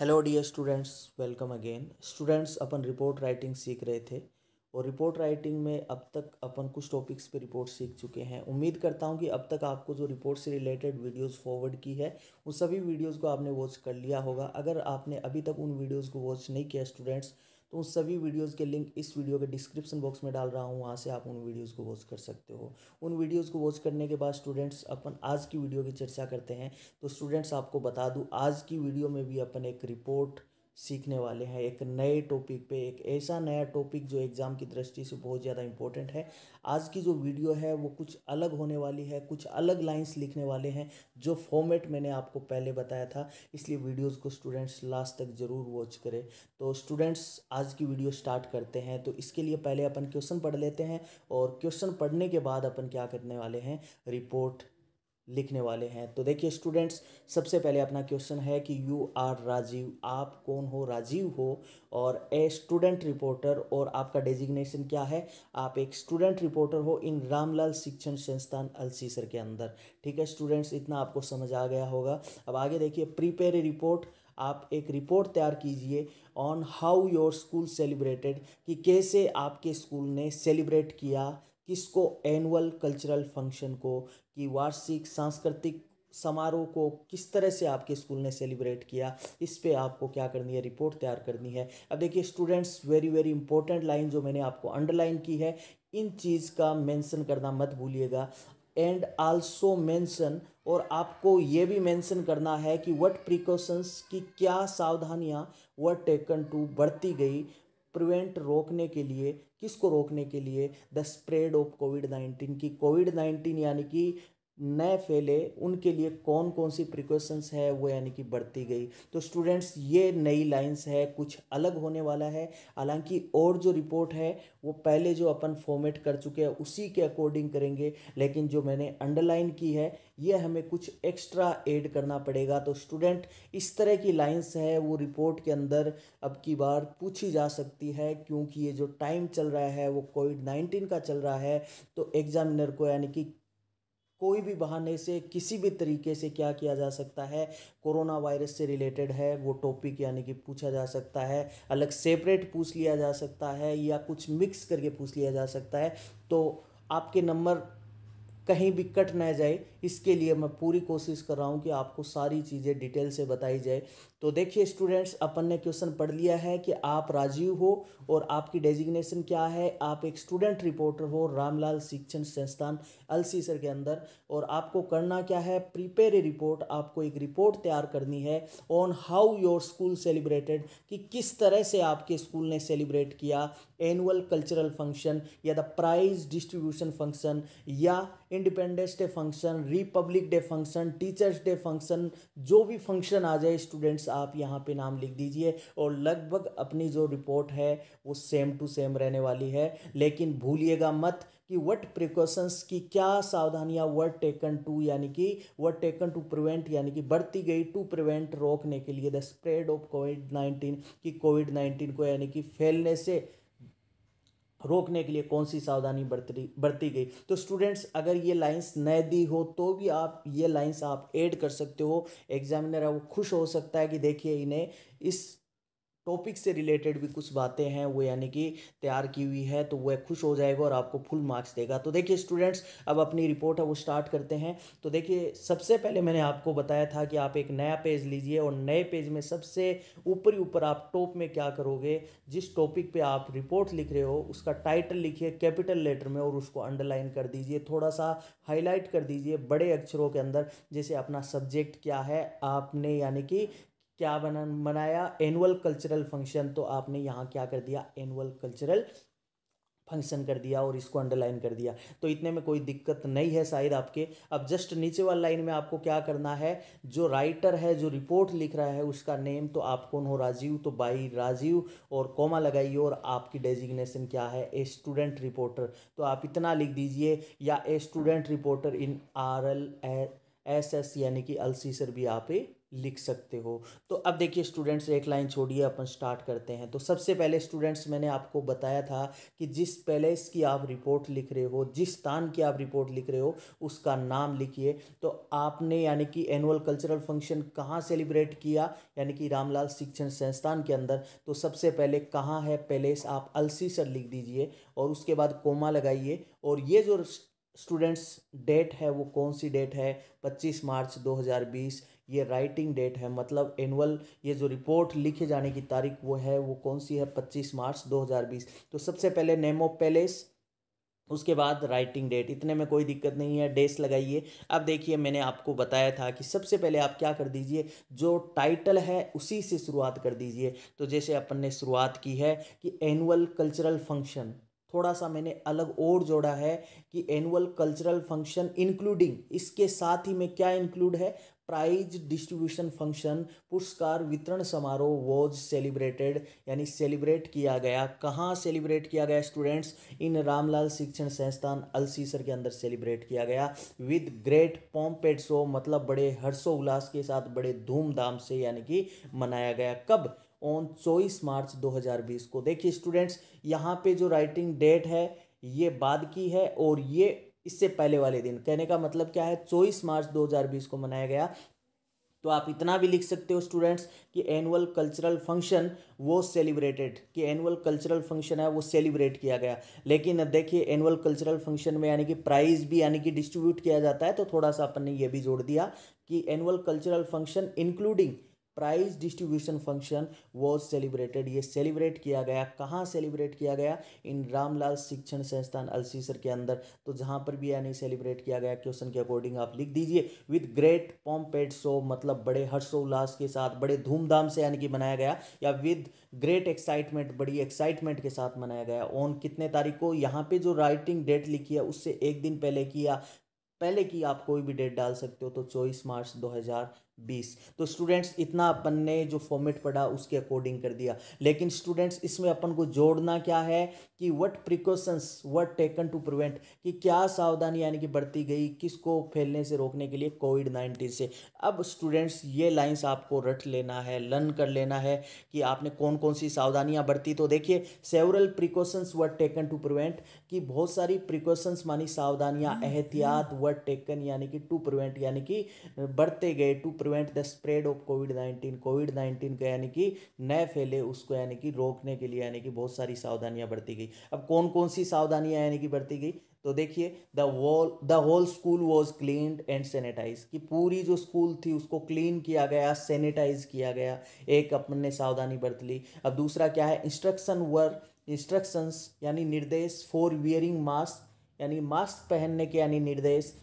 hello dear students welcome again students अपन report writing सीख रहे थे और रिपोर्ट राइटिंग में अब तक अपन कुछ टॉपिक्स पे रिपोर्ट सीख चुके हैं उम्मीद करता हूँ कि अब तक आपको जो रिपोर्ट से रिलेटेड वीडियोस फॉरवर्ड की है उन सभी वीडियोस को आपने वॉच कर लिया होगा अगर आपने अभी तक उन वीडियोस को वॉच नहीं किया स्टूडेंट्स तो उन सभी वीडियोज़ के लिंक इस वीडियो के डिस्क्रिप्शन बॉक्स में डाल रहा हूँ वहाँ से आप उन वीडियोज़ को वॉच कर सकते हो उन वीडियोज़ को वॉच करने के बाद स्टूडेंट्स अपन आज की वीडियो की चर्चा करते हैं तो स्टूडेंट्स आपको बता दूँ आज की वीडियो में भी अपन एक रिपोर्ट सीखने वाले हैं एक नए टॉपिक पे एक ऐसा नया टॉपिक जो एग्ज़ाम की दृष्टि से बहुत ज़्यादा इम्पोर्टेंट है आज की जो वीडियो है वो कुछ अलग होने वाली है कुछ अलग लाइंस लिखने वाले हैं जो फॉर्मेट मैंने आपको पहले बताया था इसलिए वीडियोस को स्टूडेंट्स लास्ट तक ज़रूर वॉच करें तो स्टूडेंट्स आज की वीडियो स्टार्ट करते हैं तो इसके लिए पहले अपन क्वेश्चन पढ़ लेते हैं और क्वेश्चन पढ़ने के बाद अपन क्या करने वाले हैं रिपोर्ट लिखने वाले हैं तो देखिए स्टूडेंट्स सबसे पहले अपना क्वेश्चन है कि यू आर राजीव आप कौन हो राजीव हो और ए स्टूडेंट रिपोर्टर और आपका डेजिग्नेशन क्या है आप एक स्टूडेंट रिपोर्टर हो इन रामलाल शिक्षण संस्थान अलसीसर के अंदर ठीक है स्टूडेंट्स इतना आपको समझ आ गया होगा अब आगे देखिए प्रीपेयर रिपोर्ट आप एक रिपोर्ट तैयार कीजिए on how your school celebrated कि कैसे आपके स्कूल ने सेलिब्रेट किया किसको एनुअल कल्चरल फंक्शन को कि वार्षिक सांस्कृतिक समारोह को किस तरह से आपके स्कूल ने सेलिब्रेट किया इस पे आपको क्या करनी है रिपोर्ट तैयार करनी है अब देखिए students very very important line जो मैंने आपको अंडरलाइन की है इन चीज़ का मेंशन करना मत भूलिएगा एंड आल्सो मेंशन और आपको ये भी मेंशन करना है कि व्हाट प्रिकॉशंस की क्या सावधानियाँ वट टेकन टू बढ़ती गई प्रिवेंट रोकने के लिए किसको रोकने के लिए the spread of COVID nineteen की कोविड नाइन्टीन यानी कि नए फैले उनके लिए कौन कौन सी प्रिकॉशंस है वो यानी कि बढ़ती गई तो स्टूडेंट्स ये नई लाइंस है कुछ अलग होने वाला है हालांकि और जो रिपोर्ट है वो पहले जो अपन फॉर्मेट कर चुके हैं उसी के अकॉर्डिंग करेंगे लेकिन जो मैंने अंडरलाइन की है ये हमें कुछ एक्स्ट्रा ऐड करना पड़ेगा तो स्टूडेंट इस तरह की लाइंस है वो रिपोर्ट के अंदर अब की बार पूछी जा सकती है क्योंकि ये जो टाइम चल रहा है वो कोविड नाइन्टीन का चल रहा है तो एग्जामिनर को यानी कि कोई भी बहाने से किसी भी तरीके से क्या किया जा सकता है कोरोना वायरस से रिलेटेड है वो टॉपिक यानी कि पूछा जा सकता है अलग सेपरेट पूछ लिया जा सकता है या कुछ मिक्स करके पूछ लिया जा सकता है तो आपके नंबर कहीं भी कट ना जाए इसके लिए मैं पूरी कोशिश कर रहा हूँ कि आपको सारी चीज़ें डिटेल से बताई जाए तो देखिए स्टूडेंट्स अपन ने क्वेश्चन पढ़ लिया है कि आप राजीव हो और आपकी डेजिग्नेशन क्या है आप एक स्टूडेंट रिपोर्टर हो रामलाल शिक्षण संस्थान अलसीसर के अंदर और आपको करना क्या है प्रिपेयर ए रिपोर्ट आपको एक रिपोर्ट तैयार करनी है on how your school celebrated कि किस तरह से आपके स्कूल ने सेलिब्रेट किया एनुअल कल्चरल फंक्शन या द प्राइज डिस्ट्रीब्यूशन फंक्शन या Independence Day function Republic Day function Teachers Day function जो भी फंक्शन आ जाए स्टूडेंट्स आप यहाँ पे नाम लिख दीजिए और लगभग अपनी जो रिपोर्ट है वो सेम टू सेम रहने वाली है लेकिन भूलिएगा मत कि व्हाट प्रिकॉशंस की क्या सावधानियां व्हाट टेकन टू यानी कि व्हाट टेकन टू प्रिवेंट यानी कि बढ़ती गई टू प्रिवेंट रोकने के लिए the spread of COVID nineteen कि कोविड नाइन्टीन को यानी कि फैलने से रोकने के लिए कौन सी सावधानी बरती बरती गई तो स्टूडेंट्स अगर ये लाइंस न दी हो तो भी आप ये लाइंस आप ऐड कर सकते हो एग्जामिनर है वो खुश हो सकता है कि देखिए इन्हें इस टॉपिक से रिलेटेड भी कुछ बातें हैं वो यानी कि तैयार की हुई है तो वह खुश हो जाएगा और आपको फुल मार्क्स देगा तो देखिए स्टूडेंट्स अब अपनी रिपोर्ट है वो स्टार्ट करते हैं तो देखिए सबसे पहले मैंने आपको बताया था कि आप एक नया पेज लीजिए और नए पेज में सबसे ऊपरी ऊपर आप टॉप में क्या करोगे जिस टॉपिक पर आप रिपोर्ट लिख रहे हो उसका टाइटल लिखिए कैपिटल लेटर में और उसको अंडरलाइन कर दीजिए थोड़ा सा हाईलाइट कर दीजिए बड़े अक्षरों के अंदर जैसे अपना सब्जेक्ट क्या है आपने यानी कि क्या बना मनाया एनुअल कल्चरल फंक्शन तो आपने यहाँ क्या कर दिया एनुअल कल्चरल फंक्शन कर दिया और इसको अंडरलाइन कर दिया तो इतने में कोई दिक्कत नहीं है शायद आपके अब जस्ट नीचे वाली लाइन में आपको क्या करना है जो राइटर है जो रिपोर्ट लिख रहा है उसका नेम तो आप कौन हो राजीव तो बाई राजीव और कोमा लगाइए और आपकी डेजिग्नेशन क्या है ए स्टूडेंट रिपोर्टर तो आप इतना लिख दीजिए या a student reporter in R L S S यानी कि अलसीसर सर भी आप लिख सकते हो तो अब देखिए स्टूडेंट्स एक लाइन छोड़िए अपन स्टार्ट करते हैं तो सबसे पहले स्टूडेंट्स मैंने आपको बताया था कि जिस पैलेस की आप रिपोर्ट लिख रहे हो जिस स्थान की आप रिपोर्ट लिख रहे हो उसका नाम लिखिए तो आपने यानी कि एनुअल कल्चरल फंक्शन कहाँ सेलिब्रेट किया यानी कि रामलाल शिक्षण संस्थान के अंदर तो सबसे पहले कहाँ है पैलेस आप अलसी सर लिख दीजिए और उसके बाद कोमा लगाइए और ये जो स्टूडेंट्स डेट है वो कौन सी डेट है 25 मार्च 2020 ये राइटिंग डेट है मतलब एनुअल ये जो रिपोर्ट लिखे जाने की तारीख वो है वो कौन सी है पच्चीस मार्च दो हज़ार बीस तो सबसे पहले नेमो पैलेस उसके बाद राइटिंग डेट इतने में कोई दिक्कत नहीं है डेस लगाइए अब देखिए मैंने आपको बताया था कि सबसे पहले आप क्या कर दीजिए जो टाइटल है उसी से शुरुआत कर दीजिए तो जैसे अपन ने शुरुआत की है कि एनुअल कल्चरल फंक्शन थोड़ा सा मैंने अलग और जोड़ा है कि एनुअल कल्चरल फंक्शन इंक्लूडिंग इसके साथ ही में क्या इंक्लूड है प्राइज डिस्ट्रीब्यूशन फंक्शन पुरस्कार वितरण समारोह वॉज सेलिब्रेटेड यानी सेलिब्रेट किया गया कहाँ सेलिब्रेट किया गया स्टूडेंट्स इन रामलाल शिक्षण संस्थान अलसीसर के अंदर सेलिब्रेट किया गया विद ग्रेट पॉम्पेड शो मतलब बड़े हर्षो उल्लास के साथ बड़े धूमधाम से यानी कि मनाया गया कब ऑन चौबीस मार्च 2020 को देखिए स्टूडेंट्स यहाँ पे जो राइटिंग डेट है ये बाद की है और ये इससे पहले वाले दिन कहने का मतलब क्या है चौबीस मार्च 2020 को मनाया गया तो आप इतना भी लिख सकते हो स्टूडेंट्स कि एनुअल कल्चरल फंक्शन वो सेलिब्रेटेड कि एनुअल कल्चरल फंक्शन है वो सेलिब्रेट किया गया लेकिन देखिए एनुअल कल्चरल फंक्शन में यानी कि प्राइज भी यानी कि डिस्ट्रीब्यूट किया जाता है तो थोड़ा सा अपन ने ये भी जोड़ दिया कि annual cultural function including prize distribution function was celebrated ये सेलिब्रेट किया गया कहाँ सेलिब्रेट किया गया इन रामलाल शिक्षण संस्थान अलसीसर के अंदर तो जहाँ पर भी यानी सेलिब्रेट किया गया क्वेश्चन के अकॉर्डिंग आप लिख दीजिए विद ग्रेट पॉम्पेड शो मतलब बड़े हर्षोल्लास के साथ बड़े धूमधाम से यानी कि मनाया गया या विद ग्रेट एक्साइटमेंट बड़ी एक्साइटमेंट के साथ मनाया गया ऑन कितने तारीख को यहाँ पर जो राइटिंग डेट लिखी है उससे एक दिन पहले की या पहले की आप कोई भी डेट डाल सकते हो तो चौबीस मार्च दो हज़ार बीस तो स्टूडेंट्स इतना अपन ने जो फॉर्मेट पढ़ा उसके अकॉर्डिंग कर दिया लेकिन स्टूडेंट्स इसमें अपन को जोड़ना क्या है कि what precautions what taken to prevent कि क्या सावधानी यानी कि बरती गई किसको फैलने से रोकने के लिए कोविड नाइन्टीन से अब स्टूडेंट्स ये लाइन्स आपको रट लेना है लर्न कर लेना है कि आपने कौन कौन सी सावधानियाँ बरती तो देखिए several precautions what taken to prevent कि बहुत सारी प्रिकॉशंस मानी सावधानियाँ एहतियात व्हाट टेकन यानी कि टू प्रिवेंट यानी कि बरते गए to prevent the spread of COVID nineteen COVID nineteen को यानी कि न फैले उसको यानी कि रोकने के लिए यानी कि बहुत सारी सावधानियाँ बरती गई अब कौन कौन सी सावधानियाँ यानी कि बरती गई तो देखिए the wall the whole school was clean and sanitize कि पूरी जो स्कूल थी उसको क्लीन किया गया सैनिटाइज किया गया एक अपन ने सावधानी बरत ली अब दूसरा क्या है इंस्ट्रक्शन वर इंस्ट्रक्शंस यानी निर्देश फॉर वियरिंग मास्क यानी मास्क पहनने के यानी निर्देश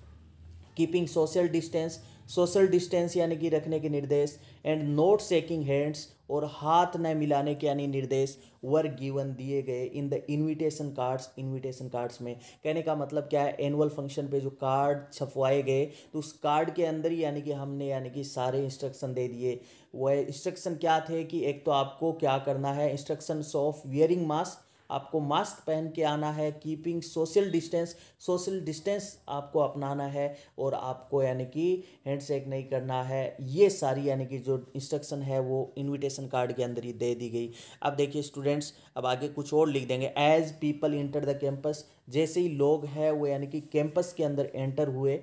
keeping social distance social distance यानी कि रखने के निर्देश एंड नोट सेकिंग हैंड्स और हाथ न मिलाने के यानी निर्देश वर गिवन दिए गए in the invitation cards invitation cards में कहने का मतलब क्या है एनुअल फंक्शन पे जो कार्ड छपवाए गए तो उस कार्ड के अंदर ही यानी कि हमने यानी कि सारे इंस्ट्रक्शन दे दिए वह इंस्ट्रक्शन क्या थे कि एक तो आपको क्या करना है इंस्ट्रक्शन ऑफ वियरिंग मास्क आपको मास्क पहन के आना है keeping social distance social distance आपको अपनाना है और आपको यानी कि हैंडशेक नहीं करना है ये सारी यानी कि जो इंस्ट्रक्शन है वो इनविटेशन कार्ड के अंदर ही दे दी गई अब देखिए स्टूडेंट्स अब आगे कुछ और लिख देंगे as people enter the campus जैसे ही लोग हैं वो यानी कि कैंपस के अंदर एंटर हुए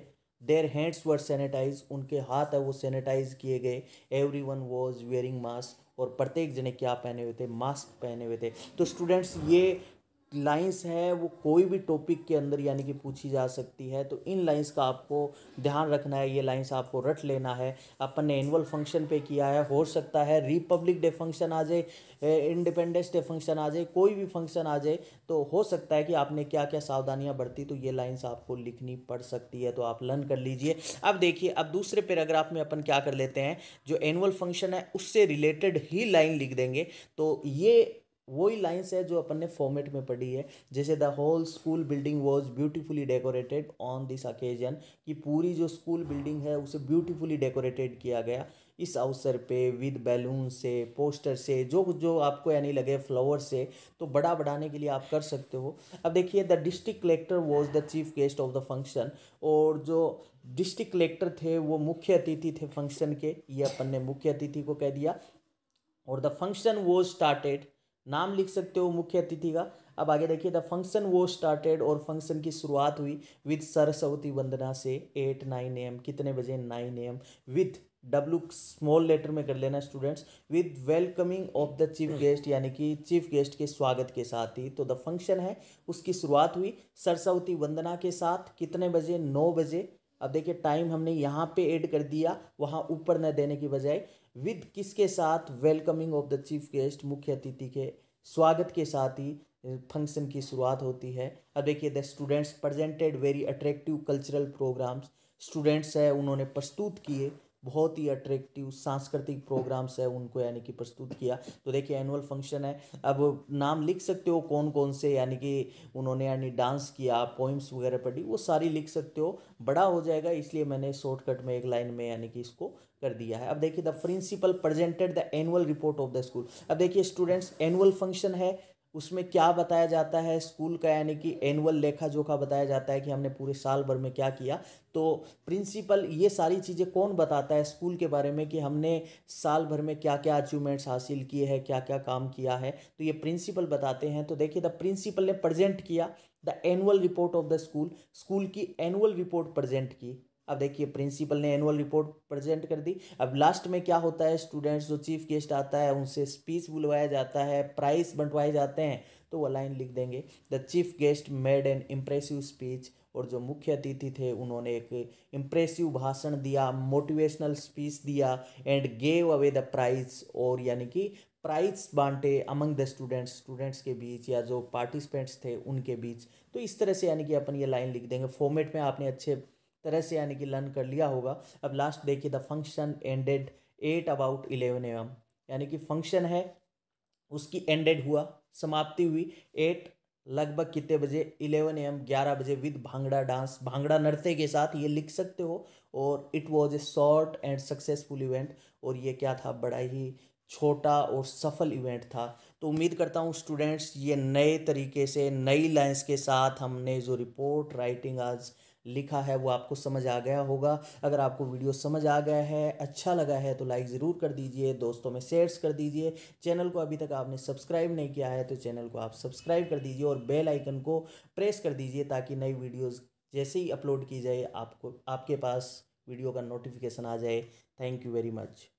देयर हैंड्स वर सैनिटाइज उनके हाथ है वो सैनिटाइज किए गए everyone was wearing mask और प्रत्येक जने क्या पहने हुए थे मास्क पहने हुए थे तो स्टूडेंट्स ये लाइंस है वो कोई भी टॉपिक के अंदर यानी कि पूछी जा सकती है तो इन लाइंस का आपको ध्यान रखना है ये लाइंस आपको रट लेना है अपन ने एनुअल फंक्शन पे किया है हो सकता है रिपब्लिक डे फंक्शन आ जाए इंडिपेंडेंस डे फंक्शन आ जाए कोई भी फंक्शन आ जाए तो हो सकता है कि आपने क्या क्या सावधानियाँ बरती तो ये लाइन्स आपको लिखनी पड़ सकती है तो आप लर्न कर लीजिए अब देखिए अब दूसरे पैराग्राफ में अपन क्या कर लेते हैं जो एनुअल फंक्शन है उससे रिलेटेड ही लाइन लिख देंगे तो ये वही लाइंस है जो अपन ने फॉर्मेट में पढ़ी है जैसे the whole school building was beautifully decorated on this occasion कि पूरी जो स्कूल बिल्डिंग है उसे ब्यूटीफुली डेकोरेटेड किया गया इस अवसर पे विद बैलून से पोस्टर से जो जो आपको यानी लगे फ्लावर से तो बड़ा बढ़ाने के लिए आप कर सकते हो अब देखिए the district collector was the chief guest of the function और जो डिस्ट्रिक्ट कलेक्टर थे वो मुख्य अतिथि थे फंक्शन के ये अपन ने मुख्य अतिथि को कह दिया और द फंक्शन वॉज स्टार्टेड नाम लिख सकते हो मुख्य अतिथि का अब आगे देखिए द फंक्शन वो स्टार्टेड और फंक्शन की शुरुआत हुई विद सरस्वती वंदना से एट नाइन एम कितने बजे nine AM with W small letter में कर लेना students with welcoming of the chief guest यानी कि चीफ गेस्ट के स्वागत के साथ ही तो द फंक्शन है उसकी शुरुआत हुई सरस्वती वंदना के साथ कितने बजे नौ बजे अब देखिए टाइम हमने यहाँ पे ऐड कर दिया वहाँ ऊपर न देने की बजाय विद किसके साथ welcoming of the chief guest मुख्य अतिथि के स्वागत के साथ ही फंक्शन की शुरुआत होती है अब देखिए the students presented very attractive cultural programmes students है उन्होंने प्रस्तुत किए बहुत ही अट्रैक्टिव सांस्कृतिक प्रोग्राम्स है उनको यानी कि प्रस्तुत किया तो देखिए एनुअल फंक्शन है अब नाम लिख सकते हो कौन कौन से यानी कि उन्होंने यानी डांस किया पोइम्स वगैरह पढ़ी वो सारी लिख सकते हो बड़ा हो जाएगा इसलिए मैंने शॉर्टकट में एक लाइन में यानी कि इसको कर दिया है अब देखिए the principal presented the annual report of the school अब देखिए स्टूडेंट्स एनुअल फंक्शन है उसमें क्या बताया जाता है स्कूल का यानी कि एनुअल लेखा जोखा बताया जाता है कि हमने पूरे साल भर में क्या किया तो प्रिंसिपल ये सारी चीज़ें कौन बताता है स्कूल के बारे में कि हमने साल भर में क्या क्या अचीवमेंट्स हासिल किए हैं क्या क्या काम किया है तो ये प्रिंसिपल बताते हैं तो देखिए द प्रिंसिपल ने प्रजेंट किया the annual report of the school school की एनुअल रिपोर्ट प्रजेंट की अब देखिए प्रिंसिपल ने एनुअल रिपोर्ट प्रेजेंट कर दी अब लास्ट में क्या होता है स्टूडेंट्स जो चीफ गेस्ट आता है उनसे स्पीच बुलवाया जाता है प्राइस बंटवाए जाते हैं तो वह लाइन लिख देंगे the chief guest made an impressive speech और जो मुख्य अतिथि थे उन्होंने एक इम्प्रेसिव भाषण दिया मोटिवेशनल स्पीच दिया and gave away the prize और यानी कि प्राइज बांटे अमंग द स्टूडेंट्स स्टूडेंट्स के बीच या जो पार्टिसिपेंट्स थे उनके बीच तो इस तरह से यानी कि अपन ये लाइन लिख देंगे फॉर्मेट में आपने अच्छे तरह से यानी कि लर्न कर लिया होगा अब लास्ट देखिए the function ended at about eleven AM यानी कि फंक्शन है उसकी एंडेड हुआ समाप्ति हुई एट लगभग कितने बजे इलेवन एम ग्यारह बजे विद भांगड़ा डांस भांगड़ा नृत्य के साथ ये लिख सकते हो और it was a short and successful event और ये क्या था बड़ा ही छोटा और सफल इवेंट था तो उम्मीद करता हूँ स्टूडेंट्स ये नए तरीके से नई लाइन्स के साथ हमने जो रिपोर्ट राइटिंग आज लिखा है वो आपको समझ आ गया होगा अगर आपको वीडियो समझ आ गया है अच्छा लगा है तो लाइक ज़रूर कर दीजिए दोस्तों में शेयर्स कर दीजिए चैनल को अभी तक आपने सब्सक्राइब नहीं किया है तो चैनल को आप सब्सक्राइब कर दीजिए और बेल आइकन को प्रेस कर दीजिए ताकि नई वीडियोज़ जैसे ही अपलोड की जाए आपको आपके पास वीडियो का नोटिफिकेशन आ जाए थैंक यू वेरी मच